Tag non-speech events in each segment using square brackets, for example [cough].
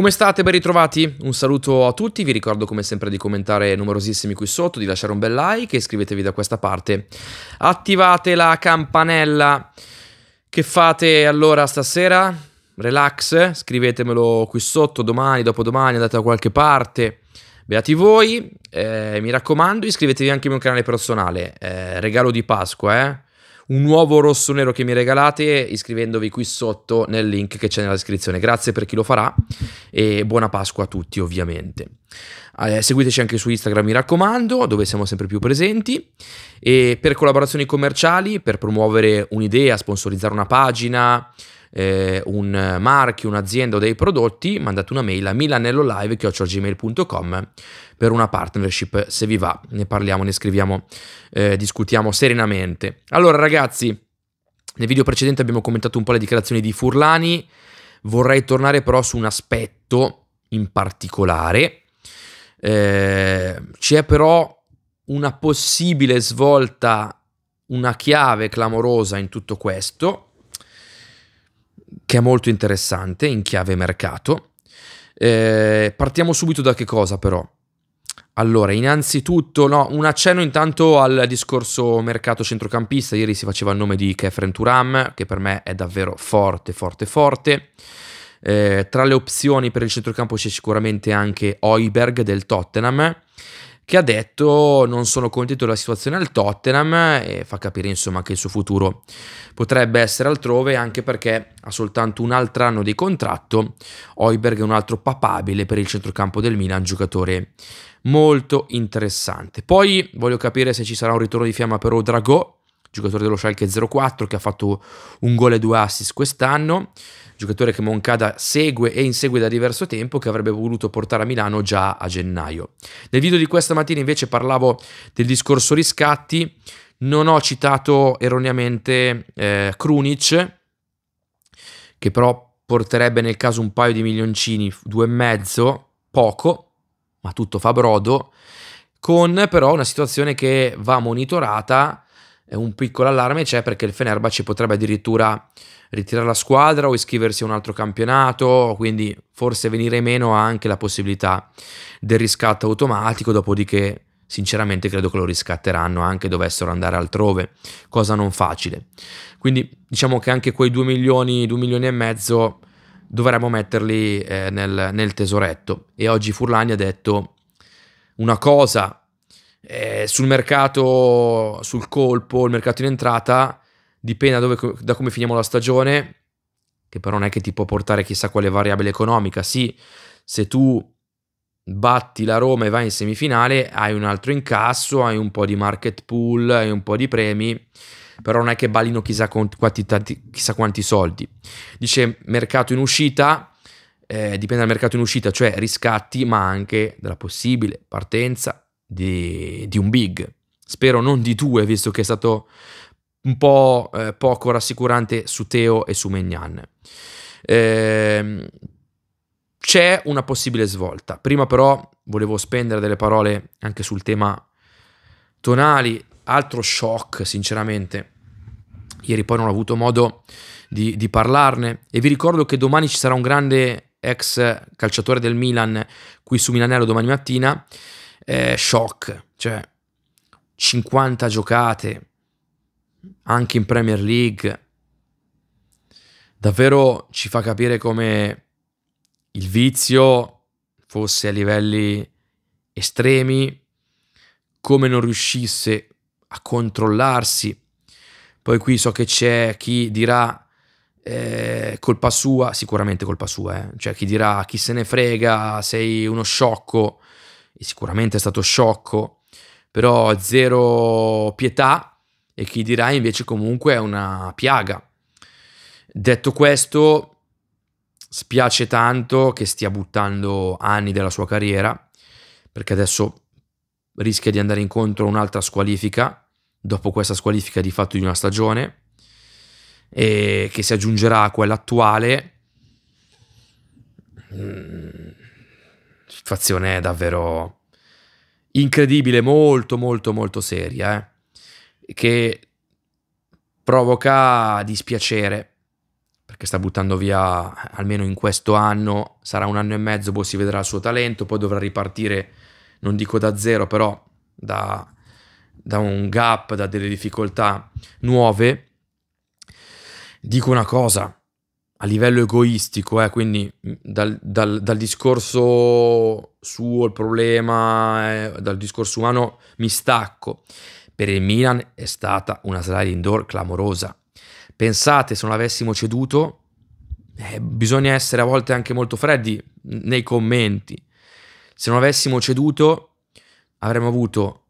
Come state? Ben ritrovati? Un saluto a tutti, vi ricordo come sempre di commentare numerosissimi qui sotto, di lasciare un bel like e iscrivetevi da questa parte. Attivate la campanella. Che fate allora stasera? Relax, scrivetemelo qui sotto, domani, dopodomani, andate da qualche parte. Beati voi, eh, mi raccomando iscrivetevi anche al mio canale personale, eh, regalo di Pasqua, eh un nuovo rosso nero che mi regalate iscrivendovi qui sotto nel link che c'è nella descrizione. Grazie per chi lo farà e buona Pasqua a tutti ovviamente. Eh, seguiteci anche su Instagram mi raccomando, dove siamo sempre più presenti e per collaborazioni commerciali, per promuovere un'idea, sponsorizzare una pagina, eh, un marchio, un'azienda o dei prodotti, mandate una mail a milanellolive.gmail.com per una partnership se vi va. Ne parliamo, ne scriviamo, eh, discutiamo serenamente. Allora ragazzi, nel video precedente abbiamo commentato un po' le dichiarazioni di Furlani, vorrei tornare però su un aspetto in particolare. Eh, c'è però una possibile svolta, una chiave clamorosa in tutto questo che è molto interessante in chiave mercato. Eh, partiamo subito da che cosa però? Allora, innanzitutto, no, un accenno intanto al discorso mercato centrocampista. Ieri si faceva il nome di Kefren Turam, che per me è davvero forte, forte, forte. Eh, tra le opzioni per il centrocampo c'è sicuramente anche Oiberg del Tottenham, che ha detto non sono contento della situazione al Tottenham e fa capire insomma che il suo futuro potrebbe essere altrove anche perché ha soltanto un altro anno di contratto, Oiberg è un altro papabile per il centrocampo del Milan, giocatore molto interessante. Poi voglio capire se ci sarà un ritorno di fiamma per Odrago, giocatore dello Schalke 04 che ha fatto un gol e due assist quest'anno, giocatore che Moncada segue e insegue da diverso tempo che avrebbe voluto portare a Milano già a gennaio. Nel video di questa mattina invece parlavo del discorso riscatti, non ho citato erroneamente eh, Krunic che però porterebbe nel caso un paio di milioncini, due e mezzo, poco, ma tutto fa brodo, con però una situazione che va monitorata un piccolo allarme c'è perché il Fenerbahce potrebbe addirittura ritirare la squadra o iscriversi a un altro campionato, quindi forse venire meno anche la possibilità del riscatto automatico, dopodiché sinceramente credo che lo riscatteranno anche dovessero andare altrove, cosa non facile. Quindi diciamo che anche quei 2 milioni, 2 milioni e mezzo dovremmo metterli eh, nel, nel tesoretto e oggi Furlani ha detto una cosa eh, sul mercato, sul colpo, il mercato in entrata, dipende da, dove, da come finiamo la stagione, che però non è che ti può portare chissà quale variabile economica. Sì, se tu batti la Roma e vai in semifinale, hai un altro incasso, hai un po' di market pool, hai un po' di premi, però non è che balino chissà, quantità, chissà quanti soldi. Dice mercato in uscita, eh, dipende dal mercato in uscita, cioè riscatti, ma anche dalla possibile partenza, di, di, un big. Spero non di due, visto che è stato un po' eh, poco rassicurante su Teo e su Mignan. Eh, c'è una possibile svolta. Prima però volevo spendere delle parole anche sul tema Tonali, altro shock sinceramente. Ieri poi non ho avuto modo di, di parlarne e vi ricordo che domani ci sarà un grande ex calciatore del Milan qui su Milanello domani mattina eh, shock, cioè 50 giocate anche in Premier League. Davvero ci fa capire come il vizio fosse a livelli estremi, come non riuscisse a controllarsi. Poi qui so che c'è chi dirà eh, colpa sua, sicuramente colpa sua, eh? cioè chi dirà chi se ne frega, sei uno sciocco e sicuramente è stato sciocco, però zero pietà e chi dirà invece comunque è una piaga. Detto questo, spiace tanto che stia buttando anni della sua carriera, perché adesso rischia di andare incontro a un'altra squalifica, dopo questa squalifica di fatto di una stagione, e che si aggiungerà a quella attuale situazione è davvero incredibile, molto molto molto seria, eh? che provoca dispiacere, perché sta buttando via, almeno in questo anno, sarà un anno e mezzo, poi si vedrà il suo talento, poi dovrà ripartire, non dico da zero, però da, da un gap, da delle difficoltà nuove. Dico una cosa, a livello egoistico, eh, quindi mm, dal, dal, dal, discorso suo, il problema, eh, dal discorso umano mi stacco. Per il Milan è stata una sliding door clamorosa. Pensate se non avessimo ceduto, eh, bisogna essere a volte anche molto freddi nei commenti. Se non avessimo ceduto, avremmo avuto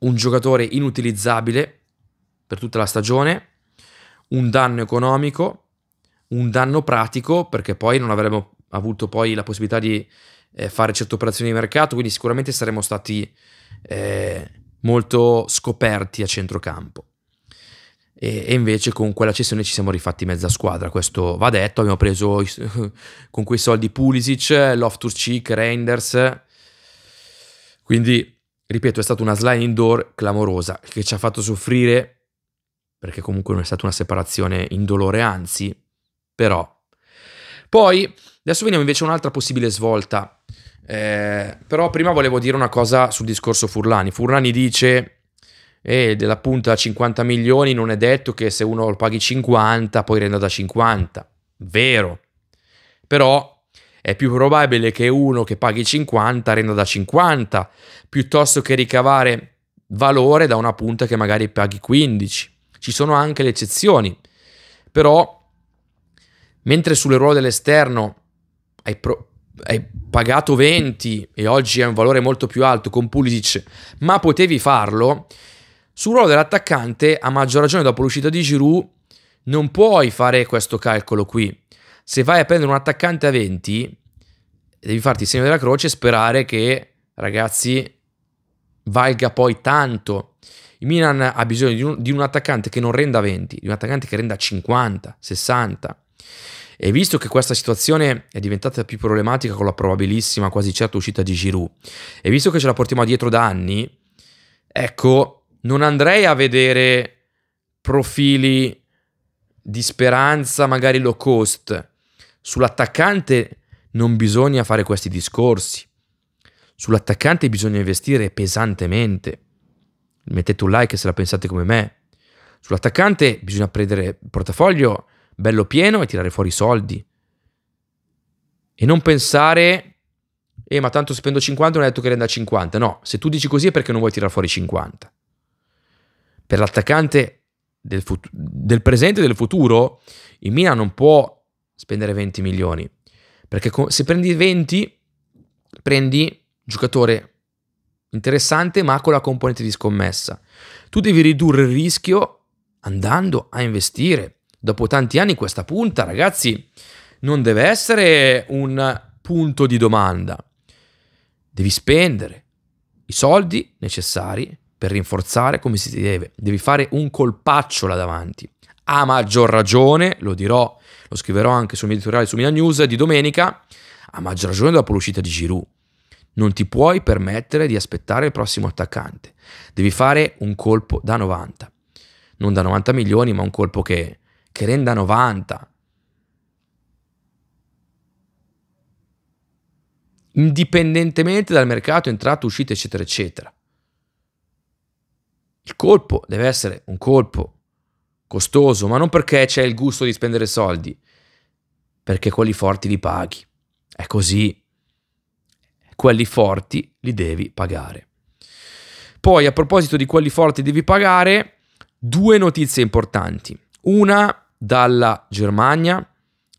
un giocatore inutilizzabile per tutta la stagione un danno economico, un danno pratico, perché poi non avremmo avuto poi la possibilità di eh, fare certe operazioni di mercato, quindi sicuramente saremmo stati eh, molto scoperti a centrocampo. E, e, invece con quella cessione ci siamo rifatti mezza squadra, questo va detto, abbiamo preso [laughs] con quei soldi Pulisic, Loftus-Cheek, Reinders, quindi ripeto è stata una sliding door clamorosa che ci ha fatto soffrire perché comunque non è stata una separazione indolore, anzi, però. Poi, adesso veniamo invece a un'altra possibile svolta, eh, però prima volevo dire una cosa sul discorso Furlani. Furlani dice, eh, della punta a 50 milioni non è detto che se uno lo paghi 50 poi renda da 50, vero, però è più probabile che uno che paghi 50 renda da 50, piuttosto che ricavare valore da una punta che magari paghi 15. Ci sono anche le eccezioni, però mentre sulle ruote dell'esterno hai, pro- hai pagato 20 e oggi è un valore molto più alto con Pulisic, ma potevi farlo, sul ruolo dell'attaccante, a maggior ragione dopo l'uscita di Giroud, non puoi fare questo calcolo qui. Se vai a prendere un attaccante a 20, devi farti il segno della croce e sperare che, ragazzi, valga poi tanto. Il Milan ha bisogno di un, di un attaccante che non renda 20, di un attaccante che renda 50, 60. E visto che questa situazione è diventata più problematica con la probabilissima, quasi certa uscita di Giroud, e visto che ce la portiamo dietro da anni, ecco, non andrei a vedere profili di speranza, magari low cost. Sull'attaccante non bisogna fare questi discorsi. Sull'attaccante bisogna investire pesantemente. Mettete un like se la pensate come me. Sull'attaccante bisogna prendere il portafoglio bello pieno e tirare fuori i soldi. E non pensare, eh ma tanto spendo 50 non hai detto che renda 50. No, se tu dici così è perché non vuoi tirare fuori 50. Per l'attaccante del, del presente e del futuro, il Mina non può spendere 20 milioni. Perché se prendi 20, prendi giocatore interessante ma con la componente di scommessa. Tu devi ridurre il rischio andando a investire. Dopo tanti anni questa punta, ragazzi, non deve essere un punto di domanda. Devi spendere i soldi necessari per rinforzare come si deve. Devi fare un colpaccio là davanti. A maggior ragione, lo dirò, lo scriverò anche sul mio editoriale su Milan News di domenica, a maggior ragione dopo l'uscita di Giroud non ti puoi permettere di aspettare il prossimo attaccante. Devi fare un colpo da 90. Non da 90 milioni, ma un colpo che, che renda 90. Indipendentemente dal mercato, entrato, uscite, eccetera, eccetera. Il colpo deve essere un colpo costoso, ma non perché c'è il gusto di spendere soldi, perché quelli forti li paghi. È così quelli forti li devi pagare. Poi a proposito di quelli forti devi pagare, due notizie importanti. Una dalla Germania,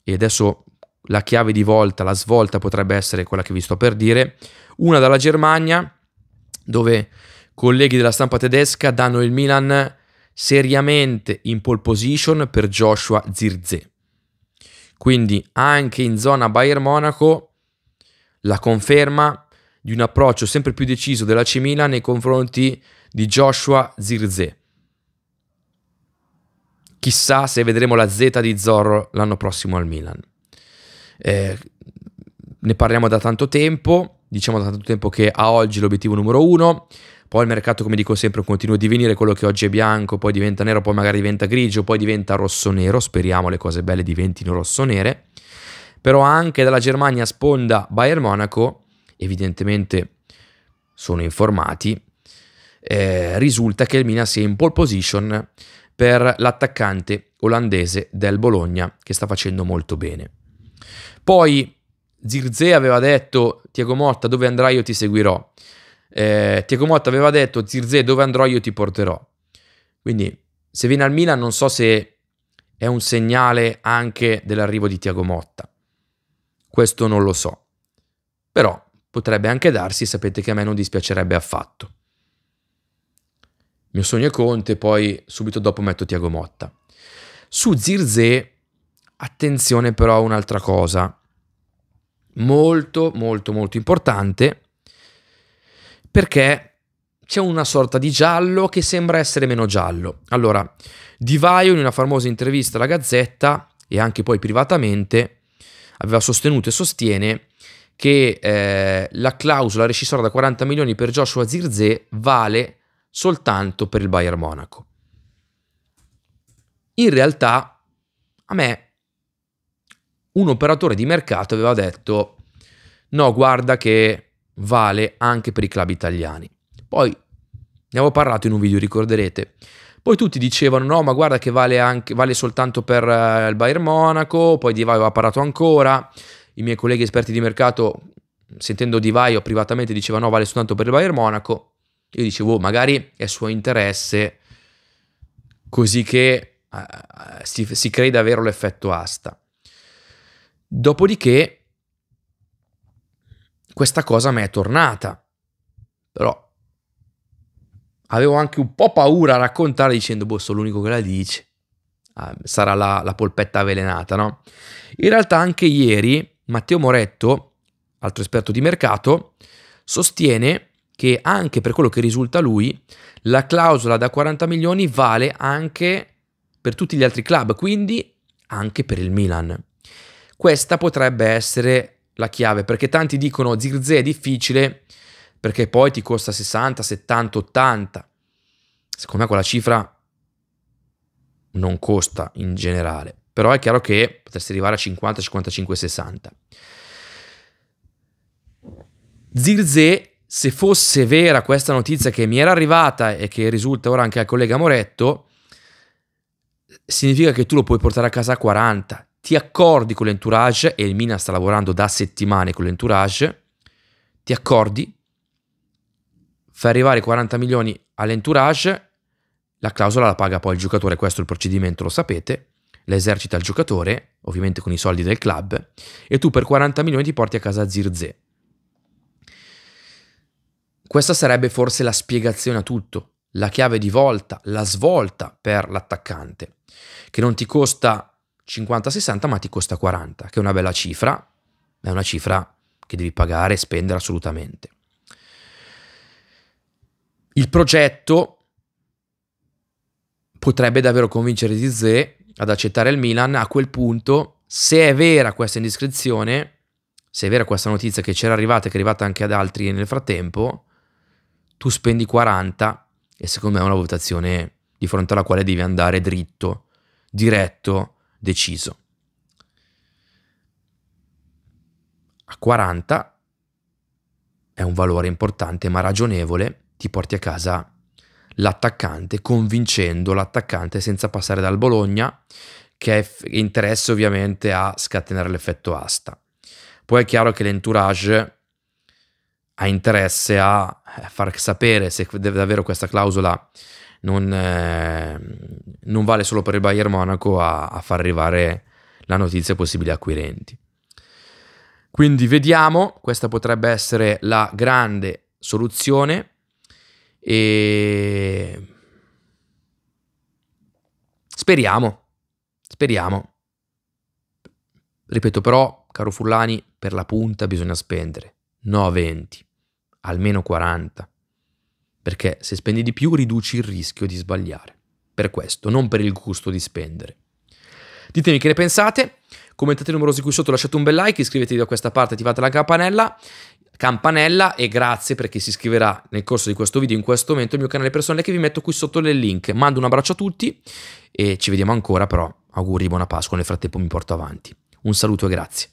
e adesso la chiave di volta, la svolta potrebbe essere quella che vi sto per dire, una dalla Germania, dove colleghi della stampa tedesca danno il Milan seriamente in pole position per Joshua Zirze. Quindi anche in zona Bayern Monaco la conferma di un approccio sempre più deciso della C nei confronti di Joshua Zirze. Chissà se vedremo la Z di Zorro l'anno prossimo al Milan. Eh, ne parliamo da tanto tempo, diciamo da tanto tempo che a oggi l'obiettivo numero uno, poi il mercato come dico sempre continua a divenire quello che oggi è bianco, poi diventa nero, poi magari diventa grigio, poi diventa rosso-nero, speriamo le cose belle diventino rosso-nere però anche dalla Germania sponda Bayern Monaco, evidentemente sono informati, eh, risulta che il Milan sia in pole position per l'attaccante olandese del Bologna che sta facendo molto bene. Poi Zirze aveva detto Tiago Motta dove andrai io ti seguirò. Eh, Tiago Motta aveva detto Zirze dove andrò io ti porterò. Quindi se viene al Milan non so se è un segnale anche dell'arrivo di Tiago Motta. Questo non lo so. Però potrebbe anche darsi, sapete che a me non dispiacerebbe affatto. Mio sogno è Conte, poi subito dopo metto Tiago Motta. Su Zirze, attenzione però a un'altra cosa, molto molto molto importante, perché c'è una sorta di giallo che sembra essere meno giallo. Allora, Di Vaio in una famosa intervista alla Gazzetta e anche poi privatamente aveva sostenuto e sostiene che eh, la clausola rescissoria da 40 milioni per Joshua Zirze vale soltanto per il Bayern Monaco. In realtà, a me un operatore di mercato aveva detto no, guarda che vale anche per i club italiani. Poi ne avevo parlato in un video, ricorderete. Poi tutti dicevano no, ma guarda che vale, anche, vale soltanto per eh, il Bayern Monaco, poi Di Vaio ha parlato ancora, i miei colleghi esperti di mercato, sentendo Di Vaio privatamente, dicevano no, vale soltanto per il Bayern Monaco. Io dicevo, oh, magari è suo interesse, così che uh, si, si crei davvero l'effetto asta. Dopodiché, questa cosa mi è tornata. Però avevo anche un po' paura a raccontare dicendo, boh, sono l'unico che la dice, ah, sarà la, la polpetta avvelenata, no? In realtà anche ieri Matteo Moretto, altro esperto di mercato, sostiene che anche per quello che risulta lui, la clausola da 40 milioni vale anche per tutti gli altri club, quindi anche per il Milan. Questa potrebbe essere la chiave, perché tanti dicono Zirze è difficile, perché poi ti costa 60, 70, 80. Secondo me quella cifra non costa in generale, però è chiaro che potresti arrivare a 50, 55, 60. Zirze, se fosse vera questa notizia che mi era arrivata e che risulta ora anche al collega Moretto, significa che tu lo puoi portare a casa a 40. Ti accordi con l'entourage, e il Mina sta lavorando da settimane con l'entourage, ti accordi fa arrivare 40 milioni all'entourage, la clausola la paga poi il giocatore, questo è il procedimento, lo sapete, l'esercita il giocatore, ovviamente con i soldi del club, e tu per 40 milioni ti porti a casa Zirze. Questa sarebbe forse la spiegazione a tutto, la chiave di volta, la svolta per l'attaccante, che non ti costa 50-60 ma ti costa 40, che è una bella cifra, ma è una cifra che devi pagare e spendere assolutamente. Il progetto potrebbe davvero convincere Dizé ad accettare il Milan. A quel punto, se è vera questa indiscrezione, se è vera questa notizia che c'era arrivata e che è arrivata anche ad altri nel frattempo, tu spendi 40 e secondo me è una votazione di fronte alla quale devi andare dritto, diretto, deciso. A 40 è un valore importante ma ragionevole ti porti a casa l'attaccante, convincendo l'attaccante senza passare dal Bologna, che è interesse ovviamente a scatenare l'effetto asta. Poi è chiaro che l'entourage ha interesse a eh, far sapere se davvero questa clausola non, eh, non vale solo per il Bayern Monaco a, a far arrivare la notizia ai possibili acquirenti. Quindi vediamo, questa potrebbe essere la grande soluzione e speriamo, speriamo. Ripeto però, caro Fullani, per la punta bisogna spendere, no a 20, almeno 40, perché se spendi di più riduci il rischio di sbagliare. Per questo, non per il gusto di spendere. Ditemi che ne pensate, commentate numerosi qui sotto, lasciate un bel like, iscrivetevi da questa parte, attivate la campanella campanella e grazie per chi si iscriverà nel corso di questo video in questo momento al mio canale personale che vi metto qui sotto nel link. Mando un abbraccio a tutti e ci vediamo ancora però auguri buona Pasqua, nel frattempo mi porto avanti. Un saluto e grazie.